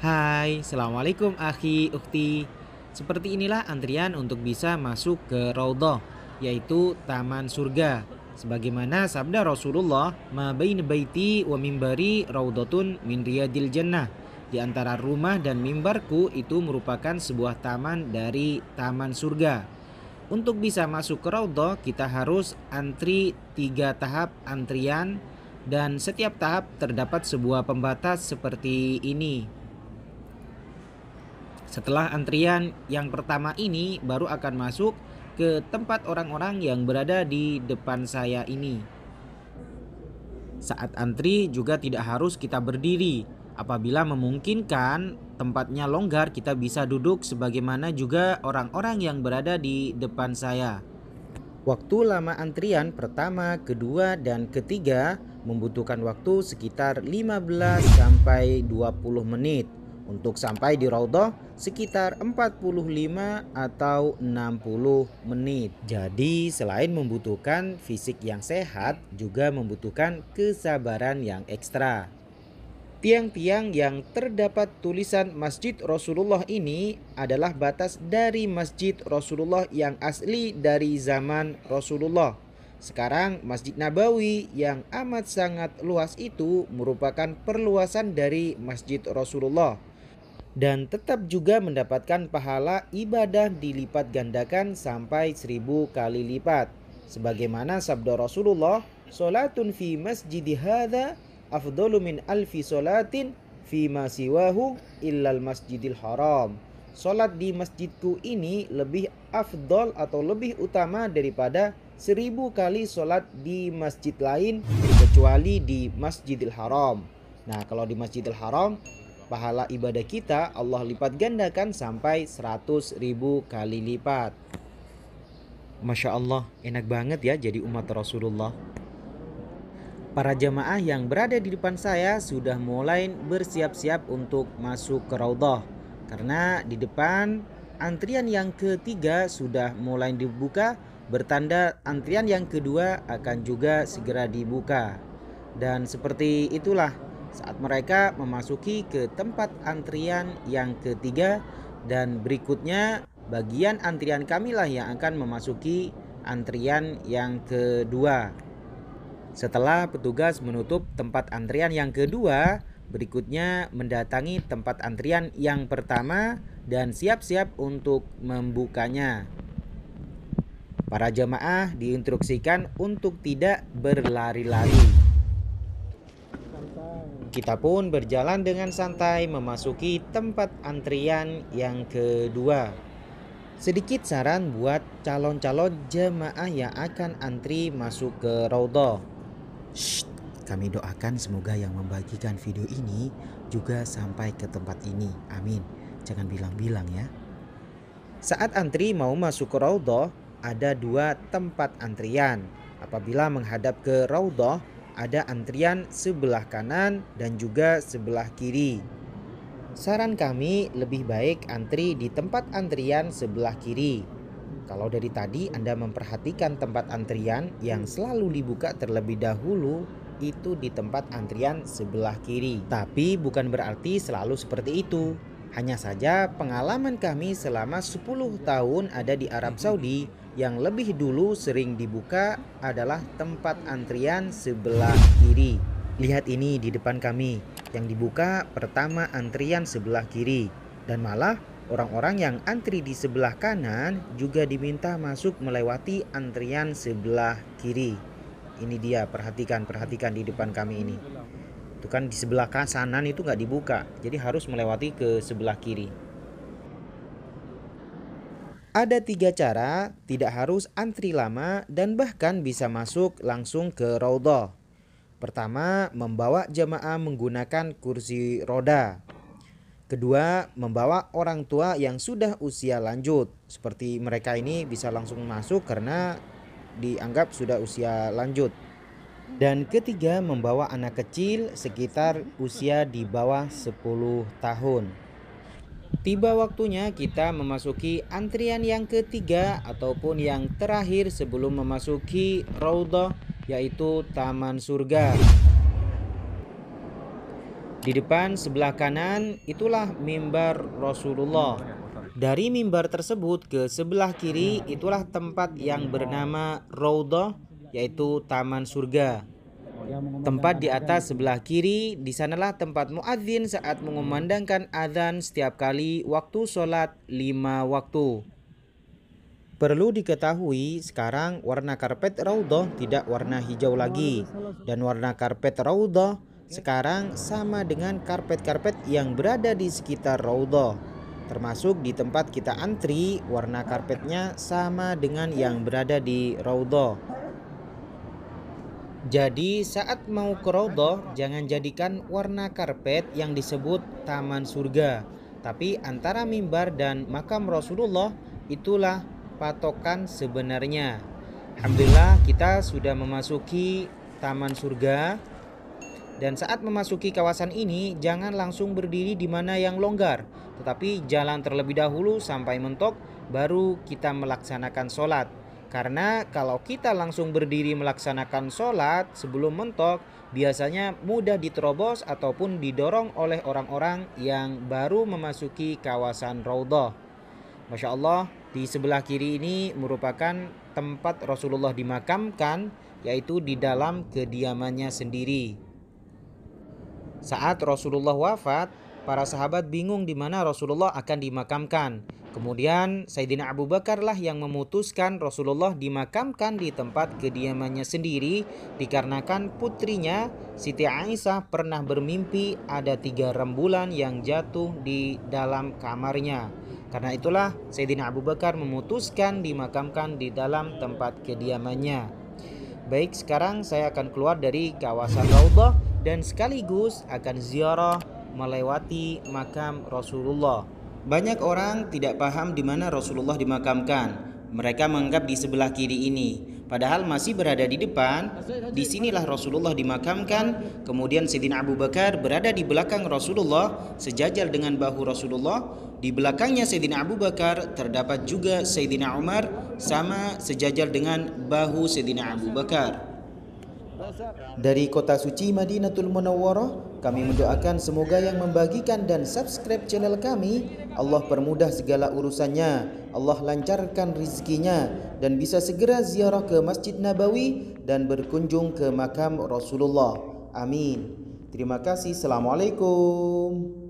Hai, Assalamualaikum Akhi Ukti Seperti inilah antrian untuk bisa masuk ke Raudhah Yaitu Taman Surga Sebagaimana sabda Rasulullah Mabain baiti wa mimbari raudotun min riyadil jannah di antara rumah dan mimbarku itu merupakan sebuah taman dari taman surga. Untuk bisa masuk ke Raudo kita harus antri tiga tahap antrian dan setiap tahap terdapat sebuah pembatas seperti ini. Setelah antrian yang pertama ini baru akan masuk ke tempat orang-orang yang berada di depan saya ini. Saat antri juga tidak harus kita berdiri. Apabila memungkinkan, tempatnya longgar, kita bisa duduk sebagaimana juga orang-orang yang berada di depan saya. Waktu lama antrian pertama, kedua, dan ketiga membutuhkan waktu sekitar 15 sampai 20 menit. Untuk sampai di Raudhah sekitar 45 atau 60 menit. Jadi selain membutuhkan fisik yang sehat juga membutuhkan kesabaran yang ekstra. Tiang-tiang yang terdapat tulisan Masjid Rasulullah ini adalah batas dari Masjid Rasulullah yang asli dari zaman Rasulullah. Sekarang Masjid Nabawi yang amat sangat luas itu merupakan perluasan dari Masjid Rasulullah dan tetap juga mendapatkan pahala ibadah dilipat gandakan sampai seribu kali lipat. Sebagaimana sabda Rasulullah, "Solatun fi masjidi hadha afdalu min alfi solatin fi siwahu illal masjidil haram. Salat di masjidku ini lebih afdol atau lebih utama daripada seribu kali salat di masjid lain kecuali di Masjidil Haram. Nah, kalau di Masjidil Haram pahala ibadah kita Allah lipat gandakan sampai 100 ribu kali lipat. Masya Allah, enak banget ya jadi umat Rasulullah. Para jamaah yang berada di depan saya sudah mulai bersiap-siap untuk masuk ke Raudhah karena di depan antrian yang ketiga sudah mulai dibuka bertanda antrian yang kedua akan juga segera dibuka. Dan seperti itulah saat mereka memasuki ke tempat antrian yang ketiga dan berikutnya bagian antrian kamilah yang akan memasuki antrian yang kedua. Setelah petugas menutup tempat antrian yang kedua, berikutnya mendatangi tempat antrian yang pertama dan siap-siap untuk membukanya. Para jemaah diinstruksikan untuk tidak berlari-lari. Kita pun berjalan dengan santai memasuki tempat antrian yang kedua. Sedikit saran buat calon-calon jemaah yang akan antri masuk ke Raudhah. Shh, kami doakan semoga yang membagikan video ini juga sampai ke tempat ini. Amin. Jangan bilang-bilang ya. Saat antri mau masuk ke Raudhah, ada dua tempat antrian. Apabila menghadap ke Raudhah, ada antrian sebelah kanan dan juga sebelah kiri. Saran kami lebih baik antri di tempat antrian sebelah kiri kalau dari tadi Anda memperhatikan tempat antrian yang selalu dibuka terlebih dahulu itu di tempat antrian sebelah kiri. Tapi bukan berarti selalu seperti itu. Hanya saja pengalaman kami selama 10 tahun ada di Arab Saudi yang lebih dulu sering dibuka adalah tempat antrian sebelah kiri. Lihat ini di depan kami. Yang dibuka pertama antrian sebelah kiri dan malah Orang-orang yang antri di sebelah kanan juga diminta masuk melewati antrian sebelah kiri. Ini dia, perhatikan-perhatikan di depan kami ini. Itu kan di sebelah kanan itu nggak dibuka, jadi harus melewati ke sebelah kiri. Ada tiga cara, tidak harus antri lama dan bahkan bisa masuk langsung ke Raudhah. Pertama, membawa jamaah menggunakan kursi roda. Kedua, membawa orang tua yang sudah usia lanjut, seperti mereka ini bisa langsung masuk karena dianggap sudah usia lanjut. Dan ketiga, membawa anak kecil sekitar usia di bawah 10 tahun. Tiba waktunya kita memasuki antrian yang ketiga ataupun yang terakhir sebelum memasuki Raudah yaitu Taman Surga. Di depan sebelah kanan itulah mimbar Rasulullah. Dari mimbar tersebut ke sebelah kiri itulah tempat yang bernama Raudhah yaitu taman surga. Tempat di atas sebelah kiri, di sanalah tempat muadzin saat mengumandangkan azan setiap kali waktu sholat lima waktu. Perlu diketahui sekarang warna karpet raudhah tidak warna hijau lagi dan warna karpet raudhah sekarang sama dengan karpet-karpet yang berada di sekitar Raudhah. Termasuk di tempat kita antri, warna karpetnya sama dengan yang berada di Raudhah. Jadi saat mau ke Raudhah, jangan jadikan warna karpet yang disebut Taman Surga. Tapi antara mimbar dan makam Rasulullah itulah patokan sebenarnya. Alhamdulillah kita sudah memasuki Taman Surga. Dan saat memasuki kawasan ini, jangan langsung berdiri di mana yang longgar, tetapi jalan terlebih dahulu sampai mentok, baru kita melaksanakan sholat. Karena kalau kita langsung berdiri melaksanakan sholat sebelum mentok, biasanya mudah diterobos ataupun didorong oleh orang-orang yang baru memasuki kawasan Raudhah. Masya Allah, di sebelah kiri ini merupakan tempat Rasulullah dimakamkan, yaitu di dalam kediamannya sendiri. Saat Rasulullah wafat, para sahabat bingung di mana Rasulullah akan dimakamkan. Kemudian Sayyidina Abu Bakarlah yang memutuskan Rasulullah dimakamkan di tempat kediamannya sendiri dikarenakan putrinya Siti Aisyah pernah bermimpi ada tiga rembulan yang jatuh di dalam kamarnya. Karena itulah Sayyidina Abu Bakar memutuskan dimakamkan di dalam tempat kediamannya. Baik, sekarang saya akan keluar dari kawasan Raudhah dan sekaligus akan ziarah melewati makam Rasulullah. Banyak orang tidak paham di mana Rasulullah dimakamkan. Mereka menganggap di sebelah kiri ini, padahal masih berada di depan. Disinilah Rasulullah dimakamkan. Kemudian Sayyidina Abu Bakar berada di belakang Rasulullah, sejajar dengan bahu Rasulullah. Di belakangnya Sayyidina Abu Bakar terdapat juga Sayyidina Umar, sama sejajar dengan bahu Sayyidina Abu Bakar. Dari kota suci Madinatul Munawwarah, kami mendoakan semoga yang membagikan dan subscribe channel kami, Allah permudah segala urusannya, Allah lancarkan rizkinya, dan bisa segera ziarah ke Masjid Nabawi dan berkunjung ke makam Rasulullah. Amin. Terima kasih. Assalamualaikum.